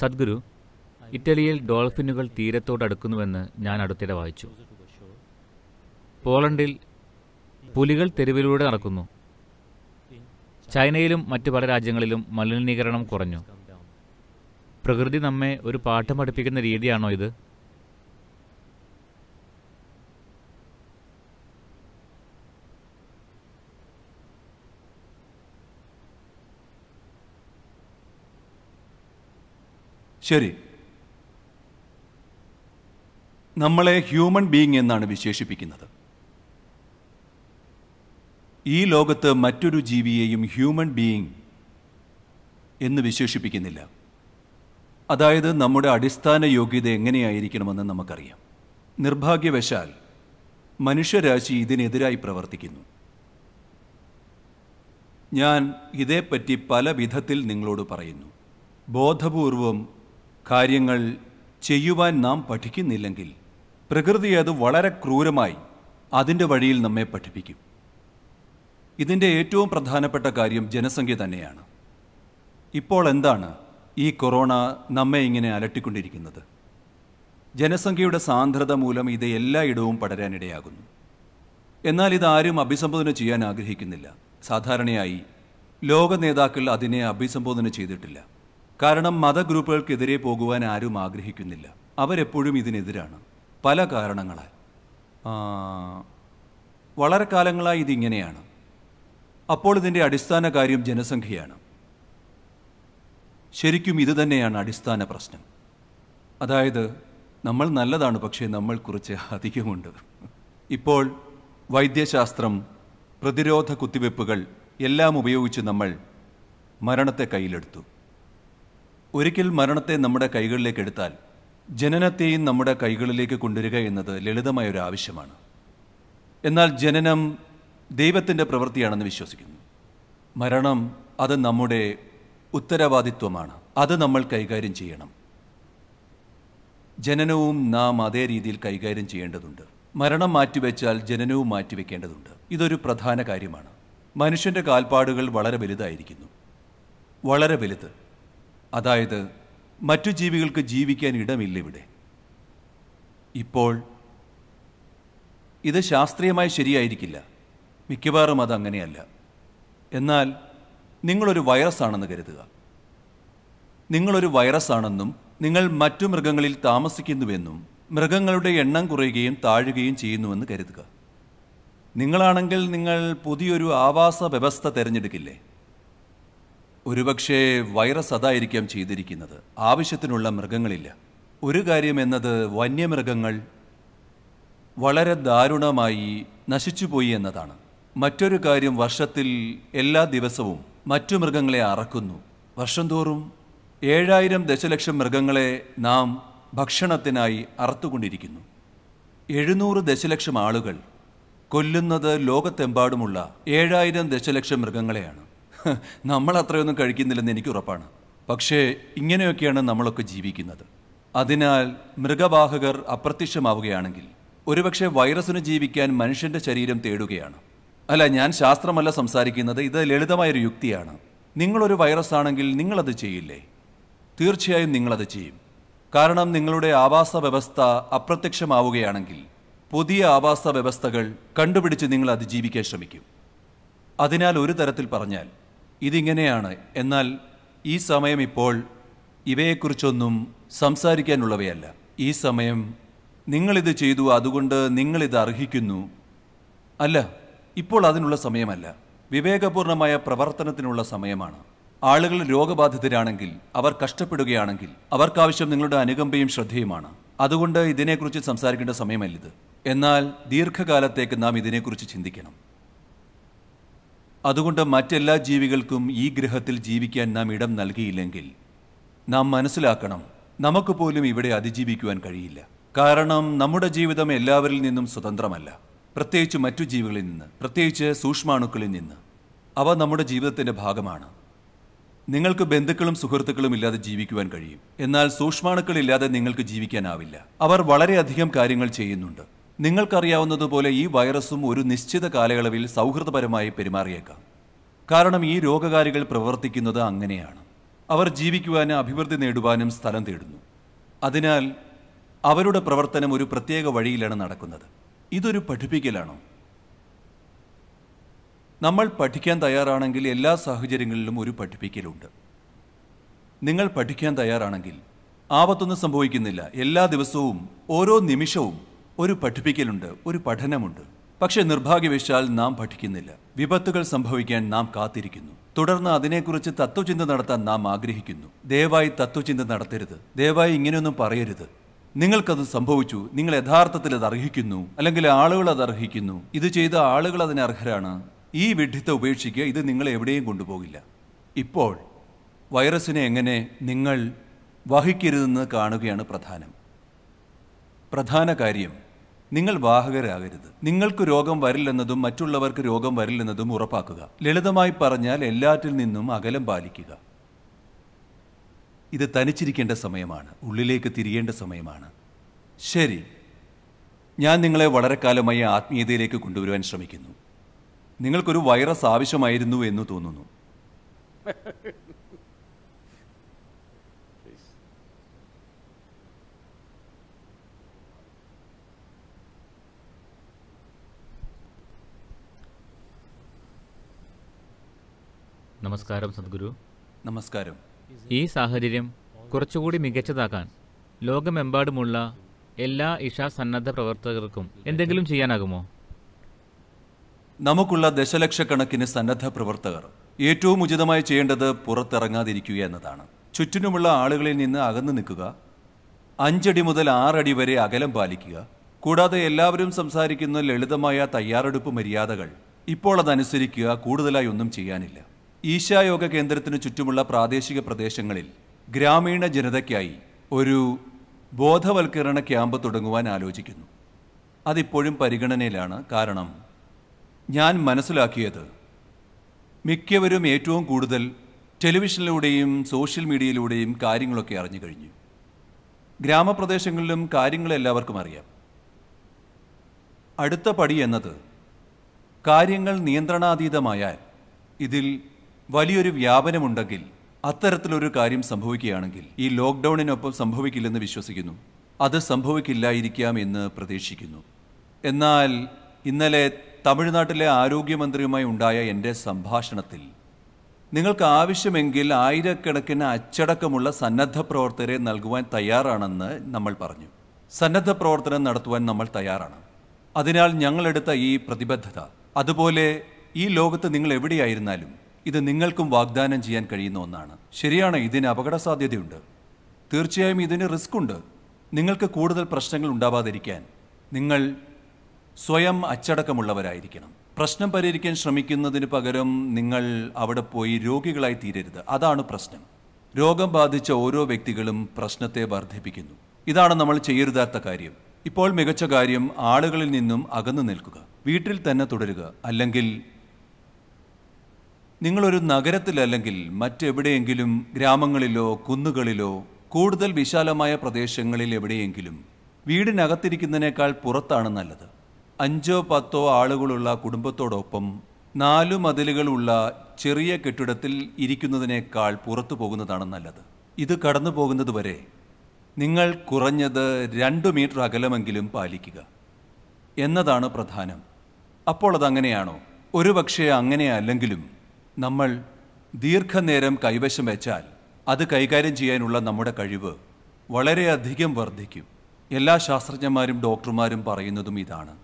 സദ്ഗുരു ഇറ്റലിയിൽ ഡോൾഫിനുകൾ തീരത്തോടടുക്കുന്നുവെന്ന് ഞാൻ അടുത്തിടെ വായിച്ചു പോളണ്ടിൽ പുലികൾ തെരുവിലൂടെ നടക്കുന്നു ചൈനയിലും മറ്റു പല രാജ്യങ്ങളിലും മലിനീകരണം കുറഞ്ഞു പ്രകൃതി നമ്മെ ഒരു പാഠം പഠിപ്പിക്കുന്ന രീതിയാണോ ഇത് ശരി നമ്മളെ ഹ്യൂമൻ ബീങ് എന്നാണ് വിശേഷിപ്പിക്കുന്നത് ഈ ലോകത്ത് മറ്റൊരു ജീവിയെയും ഹ്യൂമൻ ബീങ് എന്ന് വിശേഷിപ്പിക്കുന്നില്ല അതായത് നമ്മുടെ അടിസ്ഥാന യോഗ്യത എങ്ങനെയായിരിക്കണമെന്ന് നമുക്കറിയാം നിർഭാഗ്യവശാൽ മനുഷ്യരാശി ഇതിനെതിരായി പ്രവർത്തിക്കുന്നു ഞാൻ ഇതേപ്പറ്റി പല വിധത്തിൽ നിങ്ങളോട് പറയുന്നു ബോധപൂർവം കാര്യങ്ങൾ ചെയ്യുവാൻ നാം പഠിക്കുന്നില്ലെങ്കിൽ പ്രകൃതി അത് വളരെ ക്രൂരമായി അതിൻ്റെ വഴിയിൽ നമ്മെ പഠിപ്പിക്കും ഇതിൻ്റെ ഏറ്റവും പ്രധാനപ്പെട്ട കാര്യം ജനസംഖ്യ തന്നെയാണ് ഇപ്പോൾ എന്താണ് ഈ കൊറോണ നമ്മെ ഇങ്ങനെ അലട്ടിക്കൊണ്ടിരിക്കുന്നത് ജനസംഖ്യയുടെ സാന്ദ്രത മൂലം ഇത് എല്ലായിടവും പടരാനിടയാകുന്നു എന്നാൽ ഇതാരും അഭിസംബോധന ചെയ്യാൻ ആഗ്രഹിക്കുന്നില്ല സാധാരണയായി ലോക നേതാക്കൾ അതിനെ അഭിസംബോധന ചെയ്തിട്ടില്ല കാരണം മതഗ്രൂപ്പുകൾക്കെതിരെ പോകുവാൻ ആരും ആഗ്രഹിക്കുന്നില്ല അവരെപ്പോഴും ഇതിനെതിരാണ് പല കാരണങ്ങളാൽ വളരെ കാലങ്ങളായി ഇതിങ്ങനെയാണ് അപ്പോൾ ഇതിൻ്റെ അടിസ്ഥാന കാര്യം ജനസംഖ്യയാണ് ശരിക്കും ഇത് തന്നെയാണ് അടിസ്ഥാന പ്രശ്നം അതായത് നമ്മൾ നല്ലതാണ് പക്ഷേ നമ്മൾ കുറച്ച് അധികമുണ്ട് ഇപ്പോൾ വൈദ്യശാസ്ത്രം പ്രതിരോധ കുത്തിവെപ്പുകൾ എല്ലാം ഉപയോഗിച്ച് നമ്മൾ മരണത്തെ കയ്യിലെടുത്തു ഒരിക്കൽ മരണത്തെ നമ്മുടെ കൈകളിലേക്ക് എടുത്താൽ ജനനത്തെയും നമ്മുടെ കൈകളിലേക്ക് കൊണ്ടുവരിക എന്നത് ലളിതമായ ഒരു ആവശ്യമാണ് എന്നാൽ ജനനം ദൈവത്തിൻ്റെ പ്രവൃത്തിയാണെന്ന് വിശ്വസിക്കുന്നു മരണം അത് നമ്മുടെ ഉത്തരവാദിത്വമാണ് അത് നമ്മൾ കൈകാര്യം ചെയ്യണം ജനനവും നാം അതേ രീതിയിൽ കൈകാര്യം ചെയ്യേണ്ടതുണ്ട് മരണം മാറ്റിവെച്ചാൽ ജനനവും മാറ്റിവെക്കേണ്ടതുണ്ട് ഇതൊരു പ്രധാന കാര്യമാണ് മനുഷ്യൻ്റെ കാൽപ്പാടുകൾ വളരെ വലുതായിരിക്കുന്നു വളരെ വലുത് അതായത് മറ്റു ജീവികൾക്ക് ജീവിക്കാൻ ഇടമില്ല ഇവിടെ ഇപ്പോൾ ഇത് ശാസ്ത്രീയമായി ശരിയായിരിക്കില്ല മിക്കവാറും അത് അങ്ങനെയല്ല എന്നാൽ നിങ്ങളൊരു വൈറസാണെന്ന് കരുതുക നിങ്ങളൊരു വൈറസാണെന്നും നിങ്ങൾ മറ്റു മൃഗങ്ങളിൽ താമസിക്കുന്നുവെന്നും മൃഗങ്ങളുടെ എണ്ണം കുറയുകയും താഴുകയും ചെയ്യുന്നുവെന്ന് കരുതുക നിങ്ങളാണെങ്കിൽ നിങ്ങൾ പുതിയൊരു ആവാസ വ്യവസ്ഥ തിരഞ്ഞെടുക്കില്ലേ ഒരുപക്ഷേ വൈറസ് അതായിരിക്കാം ചെയ്തിരിക്കുന്നത് ആവശ്യത്തിനുള്ള മൃഗങ്ങളില്ല ഒരു കാര്യം എന്നത് വന്യമൃഗങ്ങൾ വളരെ ദാരുണമായി നശിച്ചുപോയി എന്നതാണ് മറ്റൊരു കാര്യം വർഷത്തിൽ എല്ലാ ദിവസവും മറ്റു മൃഗങ്ങളെ അറക്കുന്നു വർഷം തോറും ഏഴായിരം ദശലക്ഷം മൃഗങ്ങളെ നാം ഭക്ഷണത്തിനായി അറുത്തുകൊണ്ടിരിക്കുന്നു എഴുന്നൂറ് ദശലക്ഷം ആളുകൾ കൊല്ലുന്നത് ലോകത്തെമ്പാടുമുള്ള ഏഴായിരം ദശലക്ഷം മൃഗങ്ങളെയാണ് നമ്മൾ അത്രയൊന്നും കഴിക്കുന്നില്ലെന്ന് എനിക്ക് ഉറപ്പാണ് പക്ഷേ ഇങ്ങനെയൊക്കെയാണ് നമ്മളൊക്കെ ജീവിക്കുന്നത് അതിനാൽ മൃഗവാഹകർ അപ്രത്യക്ഷമാവുകയാണെങ്കിൽ ഒരുപക്ഷെ വൈറസിന് ജീവിക്കാൻ മനുഷ്യന്റെ ശരീരം തേടുകയാണ് അല്ല ഞാൻ ശാസ്ത്രമല്ല സംസാരിക്കുന്നത് ഇത് ലളിതമായൊരു യുക്തിയാണ് നിങ്ങളൊരു വൈറസ് ആണെങ്കിൽ നിങ്ങളത് ചെയ്യില്ലേ തീർച്ചയായും നിങ്ങളത് ചെയ്യും കാരണം നിങ്ങളുടെ ആവാസ വ്യവസ്ഥ അപ്രത്യക്ഷമാവുകയാണെങ്കിൽ പുതിയ ആവാസ വ്യവസ്ഥകൾ കണ്ടുപിടിച്ച് നിങ്ങൾ അതിജീവിക്കാൻ ശ്രമിക്കും അതിനാൽ ഒരു തരത്തിൽ പറഞ്ഞാൽ ഇതിങ്ങനെയാണ് എന്നാൽ ഈ സമയം ഇപ്പോൾ ഇവയെക്കുറിച്ചൊന്നും സംസാരിക്കാനുള്ളവയല്ല ഈ സമയം നിങ്ങളിത് ചെയ്തു അതുകൊണ്ട് നിങ്ങളിത് അർഹിക്കുന്നു അല്ല ഇപ്പോൾ അതിനുള്ള സമയമല്ല വിവേകപൂർണമായ പ്രവർത്തനത്തിനുള്ള സമയമാണ് ആളുകൾ രോഗബാധിതരാണെങ്കിൽ അവർ കഷ്ടപ്പെടുകയാണെങ്കിൽ അവർക്കാവശ്യം നിങ്ങളുടെ അനുകമ്പയും ശ്രദ്ധയുമാണ് അതുകൊണ്ട് ഇതിനെക്കുറിച്ച് സംസാരിക്കേണ്ട സമയമല്ലിത് എന്നാൽ ദീർഘകാലത്തേക്ക് നാം ഇതിനെക്കുറിച്ച് ചിന്തിക്കണം അതുകൊണ്ട് മറ്റെല്ലാ ജീവികൾക്കും ഈ ഗ്രഹത്തിൽ ജീവിക്കാൻ നാം ഇടം നൽകിയില്ലെങ്കിൽ നാം മനസ്സിലാക്കണം നമുക്ക് പോലും ഇവിടെ അതിജീവിക്കുവാൻ കഴിയില്ല കാരണം നമ്മുടെ ജീവിതം എല്ലാവരിൽ നിന്നും സ്വതന്ത്രമല്ല പ്രത്യേകിച്ച് മറ്റു ജീവികളിൽ നിന്ന് പ്രത്യേകിച്ച് സൂക്ഷ്മാണുക്കളിൽ നിന്ന് അവ നമ്മുടെ ജീവിതത്തിൻ്റെ ഭാഗമാണ് നിങ്ങൾക്ക് ബന്ധുക്കളും സുഹൃത്തുക്കളും ഇല്ലാതെ ജീവിക്കുവാൻ കഴിയും എന്നാൽ സൂക്ഷ്മാണുക്കളില്ലാതെ നിങ്ങൾക്ക് ജീവിക്കാനാവില്ല അവർ വളരെയധികം കാര്യങ്ങൾ ചെയ്യുന്നുണ്ട് നിങ്ങൾക്കറിയാവുന്നതുപോലെ ഈ വൈറസും ഒരു നിശ്ചിത കാലയളവിൽ സൗഹൃദപരമായി പെരുമാറിയേക്കാം കാരണം ഈ രോഗകാരികൾ പ്രവർത്തിക്കുന്നത് അങ്ങനെയാണ് അവർ ജീവിക്കുവാനും അഭിവൃദ്ധി നേടുവാനും സ്ഥലം തേടുന്നു അതിനാൽ അവരുടെ പ്രവർത്തനം ഒരു പ്രത്യേക വഴിയിലാണ് നടക്കുന്നത് ഇതൊരു പഠിപ്പിക്കലാണോ നമ്മൾ പഠിക്കാൻ തയ്യാറാണെങ്കിൽ എല്ലാ സാഹചര്യങ്ങളിലും ഒരു പഠിപ്പിക്കലുണ്ട് നിങ്ങൾ പഠിക്കാൻ തയ്യാറാണെങ്കിൽ ആപത്തൊന്നും സംഭവിക്കുന്നില്ല എല്ലാ ദിവസവും ഓരോ നിമിഷവും ഒരു പഠിപ്പിക്കലുണ്ട് ഒരു പഠനമുണ്ട് പക്ഷേ നിർഭാഗ്യവശാൽ നാം പഠിക്കുന്നില്ല വിപത്തുകൾ സംഭവിക്കാൻ നാം കാത്തിരിക്കുന്നു തുടർന്ന് അതിനെക്കുറിച്ച് തത്വചിന്ത നടത്താൻ നാം ആഗ്രഹിക്കുന്നു ദയവായി തത്വചിന്ത നടത്തരുത് ദയവായി ഇങ്ങനെയൊന്നും പറയരുത് നിങ്ങൾക്കത് സംഭവിച്ചു നിങ്ങൾ യഥാർത്ഥത്തിൽ അത് അർഹിക്കുന്നു അല്ലെങ്കിൽ ആളുകൾ അത് അർഹിക്കുന്നു ഇത് ചെയ്ത ആളുകൾ അതിന് അർഹരാണ് ഈ വിഡ്ഢിത്ത ഉപേക്ഷിക്കുക ഇത് നിങ്ങളെ എവിടെയും കൊണ്ടുപോകില്ല ഇപ്പോൾ വൈറസിനെ എങ്ങനെ നിങ്ങൾ വഹിക്കരുതെന്ന് കാണുകയാണ് പ്രധാനം പ്രധാന കാര്യം നിങ്ങൾ വാഹകരാകരുത് നിങ്ങൾക്ക് രോഗം വരില്ലെന്നതും മറ്റുള്ളവർക്ക് രോഗം വരില്ലെന്നതും ഉറപ്പാക്കുക ലളിതമായി പറഞ്ഞാൽ എല്ലാറ്റിൽ നിന്നും അകലം പാലിക്കുക ഇത് തനിച്ചിരിക്കേണ്ട സമയമാണ് ഉള്ളിലേക്ക് തിരിയേണ്ട സമയമാണ് ശരി ഞാൻ നിങ്ങളെ വളരെ കാലമായി ആത്മീയതയിലേക്ക് കൊണ്ടുവരുവാൻ ശ്രമിക്കുന്നു നിങ്ങൾക്കൊരു വൈറസ് ആവശ്യമായിരുന്നു എന്ന് തോന്നുന്നു നമസ്കാരം സദ്ഗുരു നമസ്കാരം ഈ സാഹചര്യം കുറച്ചുകൂടി മികച്ചതാക്കാൻ ലോകമെമ്പാടുമുള്ള എല്ലാ ഇഷ സന്നദ്ധ പ്രവർത്തകർക്കും എന്തെങ്കിലും ചെയ്യാനാകുമോ നമുക്കുള്ള ദശലക്ഷക്കണക്കിന് സന്നദ്ധ പ്രവർത്തകർ ഏറ്റവും ഉചിതമായി ചെയ്യേണ്ടത് പുറത്തിറങ്ങാതിരിക്കുക എന്നതാണ് ചുറ്റിനുമുള്ള ആളുകളിൽ നിന്ന് അകന്നു നിൽക്കുക അഞ്ചടി മുതൽ ആറടി വരെ അകലം പാലിക്കുക കൂടാതെ എല്ലാവരും സംസാരിക്കുന്ന ലളിതമായ തയ്യാറെടുപ്പ് മര്യാദകൾ ഇപ്പോൾ അതനുസരിക്കുക കൂടുതലായി ഒന്നും ചെയ്യാനില്ല ഈശായോഗ കേന്ദ്രത്തിന് ചുറ്റുമുള്ള പ്രാദേശിക പ്രദേശങ്ങളിൽ ഗ്രാമീണ ജനതയ്ക്കായി ഒരു ബോധവൽക്കരണ ക്യാമ്പ് തുടങ്ങുവാൻ ആലോചിക്കുന്നു അതിപ്പോഴും പരിഗണനയിലാണ് കാരണം ഞാൻ മനസ്സിലാക്കിയത് മിക്കവരും ഏറ്റവും കൂടുതൽ ടെലിവിഷനിലൂടെയും സോഷ്യൽ മീഡിയയിലൂടെയും കാര്യങ്ങളൊക്കെ അറിഞ്ഞു കഴിഞ്ഞു ഗ്രാമപ്രദേശങ്ങളിലും കാര്യങ്ങൾ എല്ലാവർക്കും അറിയാം അടുത്ത പടി എന്നത് കാര്യങ്ങൾ നിയന്ത്രണാതീതമായാൽ ഇതിൽ വലിയൊരു വ്യാപനമുണ്ടെങ്കിൽ അത്തരത്തിലൊരു കാര്യം സംഭവിക്കുകയാണെങ്കിൽ ഈ ലോക്ക്ഡൗണിനൊപ്പം സംഭവിക്കില്ലെന്ന് വിശ്വസിക്കുന്നു അത് സംഭവിക്കില്ലായിരിക്കാം എന്ന് പ്രതീക്ഷിക്കുന്നു എന്നാൽ ഇന്നലെ തമിഴ്നാട്ടിലെ ആരോഗ്യമന്ത്രിയുമായി ഉണ്ടായ എൻ്റെ സംഭാഷണത്തിൽ നിങ്ങൾക്ക് ആവശ്യമെങ്കിൽ ആയിരക്കണക്കിന് അച്ചടക്കമുള്ള സന്നദ്ധ പ്രവർത്തകരെ നൽകുവാൻ തയ്യാറാണെന്ന് നമ്മൾ പറഞ്ഞു സന്നദ്ധ പ്രവർത്തനം നടത്തുവാൻ നമ്മൾ തയ്യാറാണ് അതിനാൽ ഞങ്ങളെടുത്ത ഈ പ്രതിബദ്ധത അതുപോലെ ഈ ലോകത്ത് നിങ്ങൾ എവിടെയായിരുന്നാലും ഇത് നിങ്ങൾക്കും വാഗ്ദാനം ചെയ്യാൻ കഴിയുന്ന ഒന്നാണ് ശരിയാണ് ഇതിന് അപകട സാധ്യതയുണ്ട് തീർച്ചയായും ഇതിന് റിസ്ക് ഉണ്ട് നിങ്ങൾക്ക് കൂടുതൽ പ്രശ്നങ്ങൾ ഉണ്ടാവാതിരിക്കാൻ നിങ്ങൾ സ്വയം അച്ചടക്കമുള്ളവരായിരിക്കണം പ്രശ്നം പരിഹരിക്കാൻ ശ്രമിക്കുന്നതിന് പകരം നിങ്ങൾ അവിടെ പോയി രോഗികളായി തീരരുത് അതാണ് പ്രശ്നം രോഗം ബാധിച്ച ഓരോ വ്യക്തികളും പ്രശ്നത്തെ വർദ്ധിപ്പിക്കുന്നു ഇതാണ് നമ്മൾ ചെയ്യരുതാത്ത കാര്യം ഇപ്പോൾ മികച്ച കാര്യം ആളുകളിൽ നിന്നും അകന്നു നിൽക്കുക വീട്ടിൽ തന്നെ തുടരുക അല്ലെങ്കിൽ നിങ്ങളൊരു നഗരത്തിലല്ലെങ്കിൽ മറ്റെവിടെയെങ്കിലും ഗ്രാമങ്ങളിലോ കുന്നുകളിലോ കൂടുതൽ വിശാലമായ പ്രദേശങ്ങളിൽ എവിടെയെങ്കിലും വീടിനകത്തിരിക്കുന്നതിനേക്കാൾ പുറത്താണ് നല്ലത് അഞ്ചോ പത്തോ ആളുകളുള്ള കുടുംബത്തോടൊപ്പം നാലു മതിലുകളുള്ള ചെറിയ കെട്ടിടത്തിൽ ഇരിക്കുന്നതിനേക്കാൾ പുറത്തു പോകുന്നതാണ് നല്ലത് ഇത് കടന്നു പോകുന്നതുവരെ നിങ്ങൾ കുറഞ്ഞത് രണ്ട് മീറ്റർ അകലമെങ്കിലും പാലിക്കുക എന്നതാണ് പ്രധാനം അപ്പോൾ അതങ്ങനെയാണോ ഒരുപക്ഷെ അങ്ങനെ അല്ലെങ്കിലും നമ്മൾ ദീർഘനേരം കൈവശം വെച്ചാൽ അത് കൈകാര്യം ചെയ്യാനുള്ള നമ്മുടെ കഴിവ് വളരെയധികം വർദ്ധിക്കും എല്ലാ ശാസ്ത്രജ്ഞന്മാരും ഡോക്ടർമാരും പറയുന്നതും ഇതാണ്